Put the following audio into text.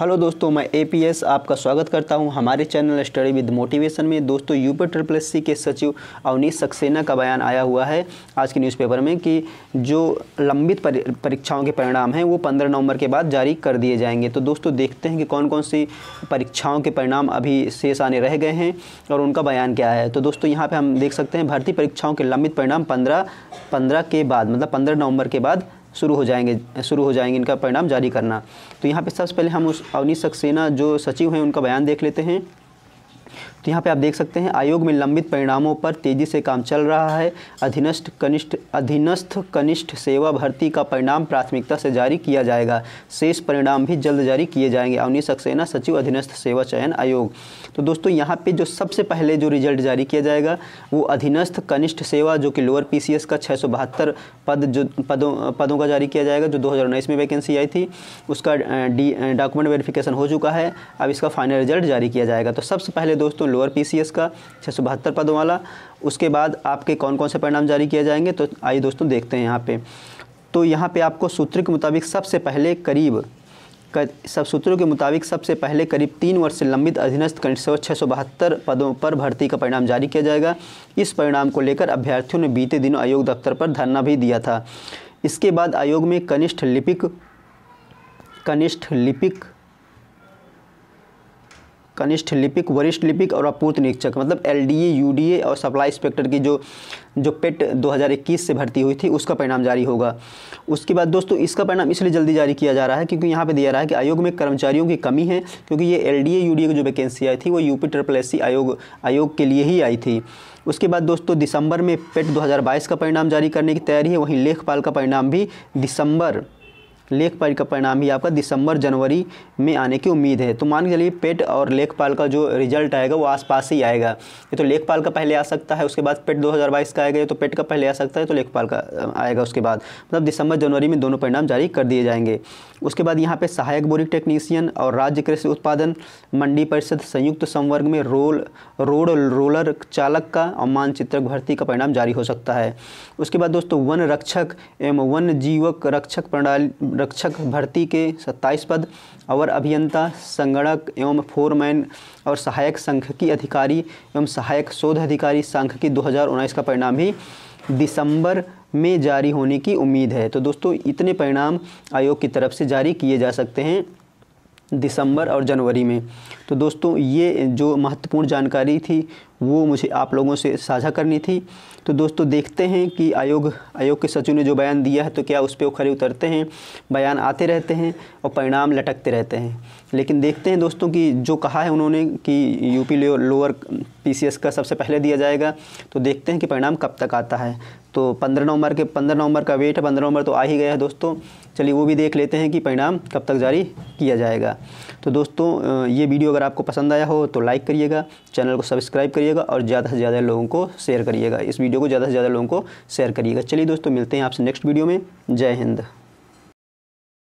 hello दोस्तों मैं APS आपका स्वागत करता हूं हमारे चैनल स्टडी विद मोटिवेशन में दोस्तों यूपी ट्रिपल सी के सचिव अवनीश सक्सेना का बयान आया हुआ है आज के न्यूज़पेपर में कि जो लंबित परीक्षाओं के परिणाम हैं वो 15 नवंबर के बाद जारी कर दिए जाएंगे तो दोस्तों देखते हैं कि कौन कौन सी परीक्षाओं के परिणाम अभी शेष आने रह गए हैं और उनका बयान क्या है तो दोस्तों यहाँ पर हम देख सकते हैं भर्ती परीक्षाओं के लंबित परिणाम पंद्रह पंद्रह के बाद मतलब पंद्रह नवम्बर के बाद शुरू हो जाएंगे शुरू हो जाएंगे इनका परिणाम जारी करना तो यहाँ पे सबसे पहले हम उस अवनी सक्सेना जो सचिव हैं उनका बयान देख लेते हैं तो यहाँ पे आप देख सकते हैं आयोग में लंबित परिणामों पर तेज़ी से काम चल रहा है अधीनस्थ कनिष्ठ अधीनस्थ कनिष्ठ सेवा भर्ती का परिणाम प्राथमिकता से जारी किया जाएगा शेष परिणाम भी जल्द जारी किए जाएंगे अवनी सक्सेना सचिव अधीनस्थ सेवा चयन आयोग तो दोस्तों यहाँ पे जो सबसे पहले जो रिजल्ट जारी किया जाएगा वो अधीनस्थ कनिष्ठ सेवा जो कि लोअर पी का छः पद जो पदों पदों का जारी किया जाएगा जो दो में वैकेंसी आई थी उसका डी डॉक्यूमेंट वेरिफिकेशन हो चुका है अब इसका फाइनल रिजल्ट जारी किया जाएगा तो सबसे पहले दोस्तों दोस्तों लोअर पी का छः पदों वाला उसके बाद आपके कौन कौन से परिणाम जारी किए जाएंगे तो आइए दोस्तों देखते हैं यहाँ पर तो यहाँ पर आपको सूत्र के मुताबिक सबसे पहले करीब सब सूत्रों के मुताबिक सबसे पहले करीब तीन वर्ष से लंबित अधीनस्थ कनिष्ठसेवा छः सौ बहत्तर पदों पर भर्ती का परिणाम जारी किया जाएगा इस परिणाम को लेकर अभ्यर्थियों ने बीते दिनों आयोग दफ्तर पर धरना भी दिया था इसके बाद आयोग में कनिष्ठ लिपिक कनिष्ठ लिपिक कनिष्ठ लिपिक वरिष्ठ लिपिक और अपूर्त निरीक्षक मतलब एलडीए यूडीए और सप्लाई इंस्पेक्टर की जो जो पेट 2021 से भर्ती हुई थी उसका परिणाम जारी होगा उसके बाद दोस्तों इसका परिणाम इसलिए जल्दी जारी किया जा रहा है क्योंकि यहाँ पे दिया रहा है कि आयोग में कर्मचारियों की कमी है क्योंकि ये एल डी की जो वैकेंसी आई थी वो यूपी ट्रिपल एस आयोग आयोग के लिए ही आई थी उसके बाद दोस्तों दिसंबर में पेट 2022 का परिणाम जारी करने की तैयारी है वहीं लेखपाल का परिणाम भी दिसंबर लेखपाल का परिणाम ही आपका दिसंबर जनवरी में आने की उम्मीद है तो मान के चलिए पेट और लेखपाल का जो रिजल्ट आएगा वो आसपास ही आएगा ये तो लेखपाल का पहले आ सकता है उसके बाद पेट 2022 का आएगा तो पेट का पहले आ सकता है तो लेखपाल का आएगा उसके बाद मतलब दिसंबर जनवरी में दोनों परिणाम जारी कर दिए जाएंगे उसके बाद यहाँ पर सहायक बोरिक टेक्नीशियन और राज्य कृषि उत्पादन मंडी परिषद संयुक्त संवर्ग में रोल रोड रोलर चालक का और मानचित्रक भर्ती का परिणाम जारी हो सकता है उसके बाद दोस्तों वन रक्षक एवं वन जीवक रक्षक प्रणाली रक्षक भर्ती के 27 पद अवर अभियंता संगणक एवं फोरमैन और सहायक की अधिकारी एवं सहायक शोध अधिकारी सांख्यिकी 2019 का परिणाम भी दिसंबर में जारी होने की उम्मीद है तो दोस्तों इतने परिणाम आयोग की तरफ से जारी किए जा सकते हैं दिसंबर और जनवरी में तो दोस्तों ये जो महत्वपूर्ण जानकारी थी वो मुझे आप लोगों से साझा करनी थी तो दोस्तों देखते हैं कि आयोग आयोग के सचिव ने जो बयान दिया है तो क्या उस पर वो खड़े उतरते हैं बयान आते रहते हैं और परिणाम लटकते रहते हैं लेकिन देखते हैं दोस्तों कि जो कहा है उन्होंने कि यूपी लोअर पी का सबसे पहले दिया जाएगा तो देखते हैं कि परिणाम कब तक आता है तो पंद्रह नवंबर के पंद्रह नवंबर का वेट है पंद्रह नवंबर तो आ ही गया है दोस्तों चलिए वो भी देख लेते हैं कि परिणाम कब तक जारी किया जाएगा तो दोस्तों ये वीडियो अगर आपको पसंद आया हो तो लाइक करिएगा चैनल को सब्सक्राइब करिएगा और ज़्यादा से ज़्यादा लोगों को शेयर करिएगा इस वीडियो को ज़्यादा से ज़्यादा लोगों को शेयर करिएगा चलिए दोस्तों मिलते हैं आपसे नेक्स्ट वीडियो में जय हिंद